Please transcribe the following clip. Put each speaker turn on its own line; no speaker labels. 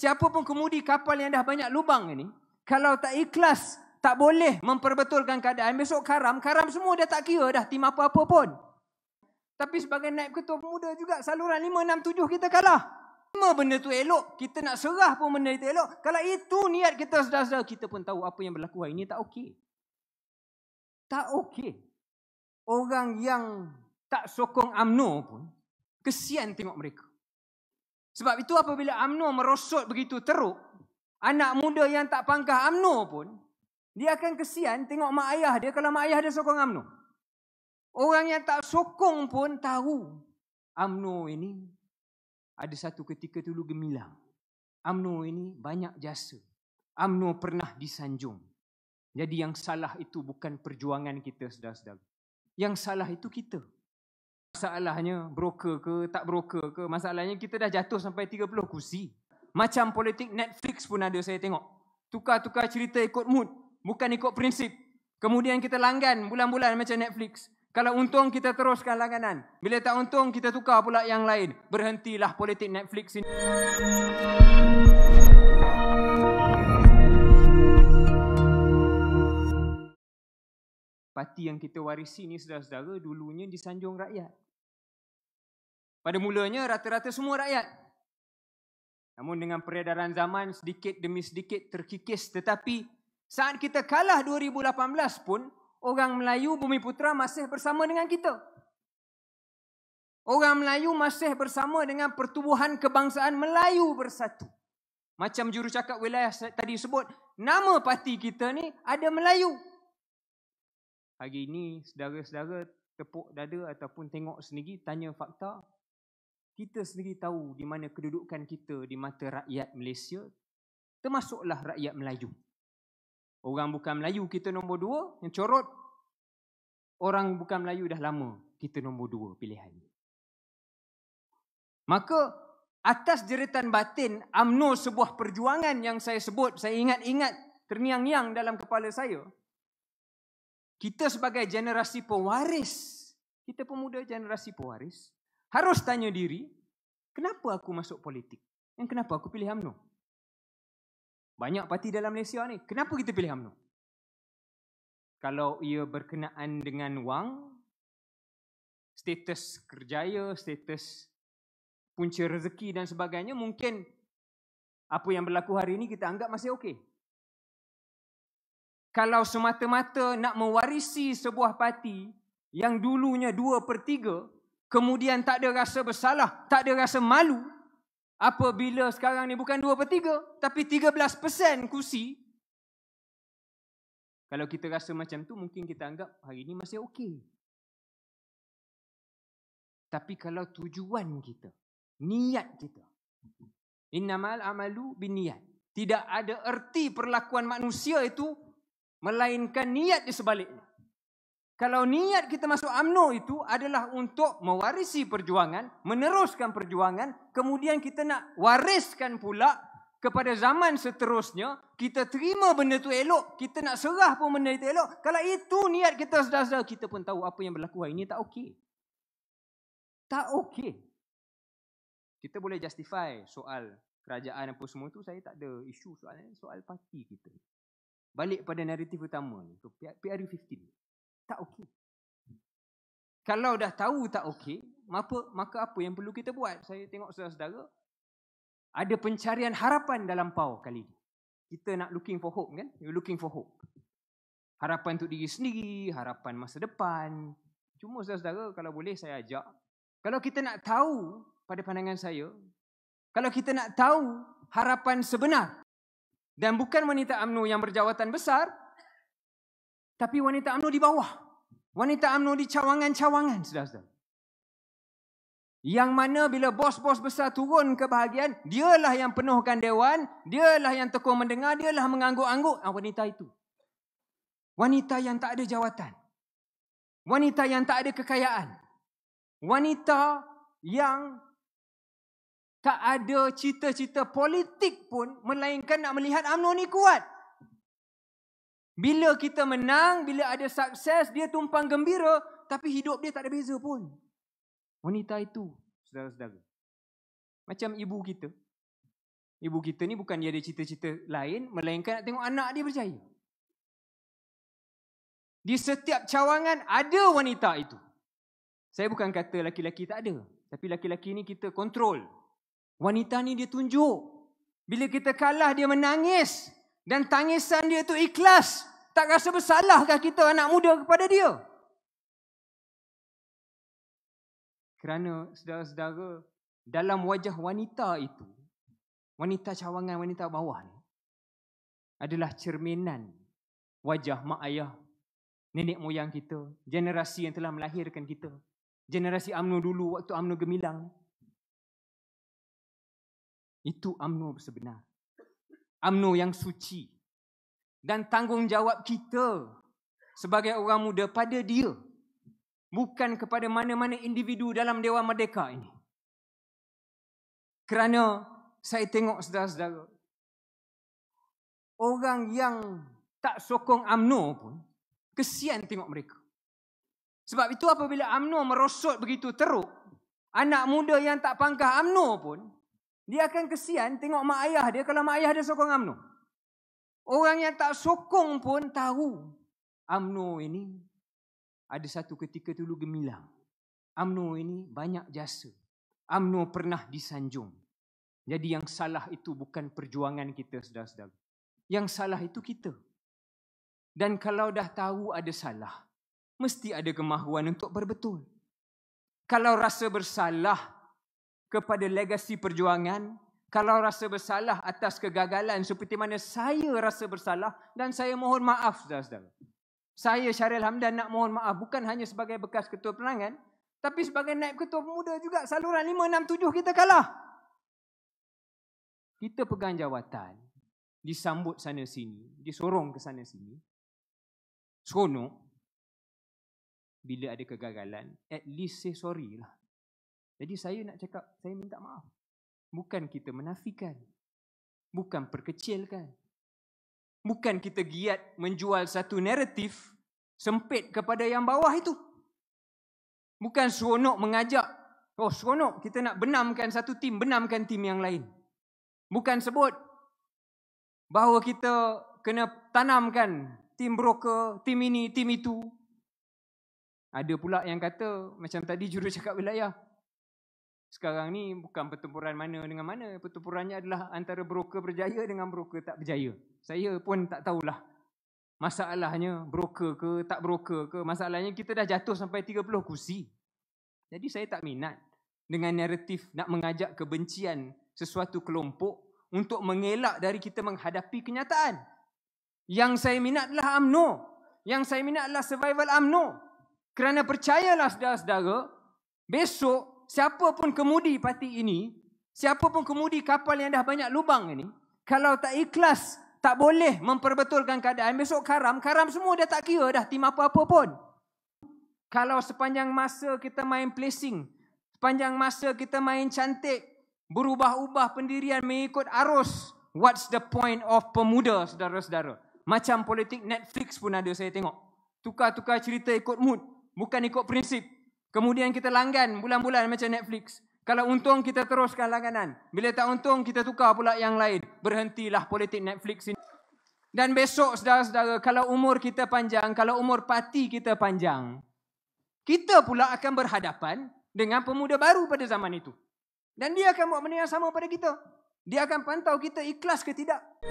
Siapa pun kemudi kapal yang dah banyak lubang ini, kalau tak ikhlas, tak boleh memperbetulkan keadaan. Besok karam, karam semua dah tak kira dah tim apa-apa pun. Tapi sebagai naib ketua pemuda juga, saluran 5, 6, 7 kita kalah. Semua benda tu elok, kita nak serah pun benda itu elok. Kalau itu niat kita sedar-sedar, kita pun tahu apa yang berlaku hari ini tak okey. Tak okey. Orang yang tak sokong UMNO pun, kesian tengok mereka. Sebab itu apabila UMNO merosot begitu teruk, anak muda yang tak pangkah UMNO pun, dia akan kesian tengok mak ayah dia kalau mak ayah dia sokong UMNO. Orang yang tak sokong pun tahu UMNO ini ada satu ketika dulu gemilang. UMNO ini banyak jasa. UMNO pernah disanjung. Jadi yang salah itu bukan perjuangan kita sedar-sedar. Yang salah itu kita masalahnya broker ke tak broker ke masalahnya kita dah jatuh sampai 30 kursi macam politik Netflix pun ada saya tengok tukar-tukar cerita ikut mood bukan ikut prinsip kemudian kita langgan bulan-bulan macam Netflix kalau untung kita teruskan langganan bila tak untung kita tukar pula yang lain berhentilah politik Netflix ini Parti yang kita warisi ni saudara-saudara dulunya disanjung rakyat. Pada mulanya rata-rata semua rakyat. Namun dengan peredaran zaman sedikit demi sedikit terkikis. Tetapi saat kita kalah 2018 pun orang Melayu Bumi Putra masih bersama dengan kita. Orang Melayu masih bersama dengan pertubuhan kebangsaan Melayu bersatu. Macam jurucakap wilayah tadi sebut, nama parti kita ni ada Melayu. Hari ini, saudara-saudara tepuk dada ataupun tengok sendiri, tanya fakta, kita sendiri tahu di mana kedudukan kita di mata rakyat Malaysia, termasuklah rakyat Melayu. Orang bukan Melayu kita nombor dua yang corot. Orang bukan Melayu dah lama kita nombor dua pilihan. Maka atas jeritan batin UMNO sebuah perjuangan yang saya sebut, saya ingat-ingat terniang-niang dalam kepala saya. Kita sebagai generasi pewaris, kita pemuda generasi pewaris, harus tanya diri, kenapa aku masuk politik? Dan kenapa aku pilih UMNO? Banyak parti dalam Malaysia ni, kenapa kita pilih UMNO? Kalau ia berkenaan dengan wang, status kerjaya, status punca rezeki dan sebagainya, mungkin apa yang berlaku hari ini kita anggap masih okey. Kalau semata-mata nak mewarisi sebuah parti yang dulunya dua per kemudian tak ada rasa bersalah, tak ada rasa malu apabila sekarang ni bukan dua per tiga, tapi tiga belas persen kursi. Kalau kita rasa macam tu mungkin kita anggap hari ni masih okey. Tapi kalau tujuan kita, niat kita. Innamal amalu biniat. Tidak ada erti perlakuan manusia itu melainkan niat di sebaliknya. Kalau niat kita masuk UMNO itu adalah untuk mewarisi perjuangan, meneruskan perjuangan, kemudian kita nak wariskan pula kepada zaman seterusnya, kita terima benda tu elok, kita nak serah pun benda itu elok. Kalau itu niat kita sedar-sedar, kita pun tahu apa yang berlaku hari ini tak okey. Tak okey. Kita boleh justify soal kerajaan apa semua itu saya tak ada isu soalan, soal parti kita. Balik pada naratif utama ni, so PRU 15 tak okey. Kalau dah tahu tak okey, maka, maka apa yang perlu kita buat? Saya tengok saudara-saudara, ada pencarian harapan dalam pau kali ini. Kita nak looking for hope kan? You looking for hope. Harapan untuk diri sendiri, harapan masa depan. Cuma saudara-saudara, kalau boleh saya ajak. Kalau kita nak tahu pada pandangan saya, kalau kita nak tahu harapan sebenar, dan bukan wanita UMNO yang berjawatan besar, tapi wanita UMNO di bawah. Wanita UMNO di cawangan-cawangan, saudara-saudara. Yang mana bila bos-bos besar turun ke bahagian, dialah yang penuhkan dewan, dialah yang tekung mendengar, dialah mengangguk-angguk ah, wanita itu. Wanita yang tak ada jawatan. Wanita yang tak ada kekayaan. Wanita yang tak ada cita-cita politik pun melainkan nak melihat UMNO ni kuat. Bila kita menang, bila ada sukses, dia tumpang gembira. Tapi hidup dia tak ada beza pun. Wanita itu, saudara-saudara. Macam ibu kita. Ibu kita ni bukan dia ada cita-cita lain. Melainkan nak tengok anak dia berjaya. Di setiap cawangan ada wanita itu. Saya bukan kata laki-laki tak ada. Tapi laki-laki ni kita kontrol. Wanita ni dia tunjuk. Bila kita kalah dia menangis. Dan tangisan dia tu ikhlas tak rasa bersalahkah kita anak muda kepada dia? Kerana saudara-saudara dalam wajah wanita itu, wanita cawangan, wanita bawah ni adalah cerminan wajah mak ayah, nenek moyang kita, generasi yang telah melahirkan kita. Generasi UMNO dulu waktu UMNO gemilang. Itu UMNO sebenar. UMNO yang suci dan tanggungjawab kita sebagai orang muda pada dia. Bukan kepada mana-mana individu dalam Dewan Merdeka ini. Kerana saya tengok saudara-saudara. Orang yang tak sokong UMNO pun, kesian tengok mereka. Sebab itu apabila UMNO merosot begitu teruk, anak muda yang tak pangkah UMNO pun, dia akan kesian tengok mak ayah dia kalau mak ayah dia sokong UMNO. Orang yang tak sokong pun tahu AMNO ini ada satu ketika dulu gemilang. AMNO ini banyak jasa. AMNO pernah disanjung. Jadi yang salah itu bukan perjuangan kita sedar-sedar. Yang salah itu kita. Dan kalau dah tahu ada salah, mesti ada kemahuan untuk berbetul. Kalau rasa bersalah kepada legasi perjuangan, kalau rasa bersalah atas kegagalan seperti mana saya rasa bersalah dan saya mohon maaf saudara-saudara. Saya Syaril Hamdan nak mohon maaf bukan hanya sebagai bekas ketua penangan tapi sebagai naib ketua pemuda juga saluran 567 kita kalah. Kita pegang jawatan, disambut sana sini, disorong ke sana sini. Sono, bila ada kegagalan, at least say sorry lah. Jadi saya nak cakap, saya minta maaf bukan kita menafikan bukan perkecilkan bukan kita giat menjual satu naratif sempit kepada yang bawah itu bukan seronok mengajak oh seronok kita nak benamkan satu tim benamkan tim yang lain bukan sebut bahawa kita kena tanamkan tim broker tim ini tim itu ada pula yang kata macam tadi jurucakap wilayah sekarang ni bukan pertempuran mana dengan mana. Pertempurannya adalah antara broker berjaya dengan broker tak berjaya. Saya pun tak tahulah masalahnya broker ke tak broker ke. Masalahnya kita dah jatuh sampai 30 kursi. Jadi saya tak minat dengan naratif nak mengajak kebencian sesuatu kelompok untuk mengelak dari kita menghadapi kenyataan. Yang saya minat adalah UMNO. Yang saya minat adalah survival UMNO. Kerana percayalah saudara-saudara, besok siapa pun kemudi parti ini, siapa pun kemudi kapal yang dah banyak lubang ini, kalau tak ikhlas, tak boleh memperbetulkan keadaan, besok karam, karam semua dah tak kira dah tim apa-apa pun. Kalau sepanjang masa kita main placing, sepanjang masa kita main cantik, berubah-ubah pendirian mengikut arus, what's the point of pemuda, saudara-saudara? Macam politik Netflix pun ada saya tengok. Tukar-tukar cerita ikut mood, bukan ikut prinsip. Kemudian kita langgan bulan-bulan macam Netflix. Kalau untung kita teruskan langganan. Bila tak untung kita tukar pula yang lain. Berhentilah politik Netflix ini. Dan besok saudara-saudara, kalau umur kita panjang, kalau umur parti kita panjang, kita pula akan berhadapan dengan pemuda baru pada zaman itu. Dan dia akan buat benda yang sama pada kita. Dia akan pantau kita ikhlas ke tidak.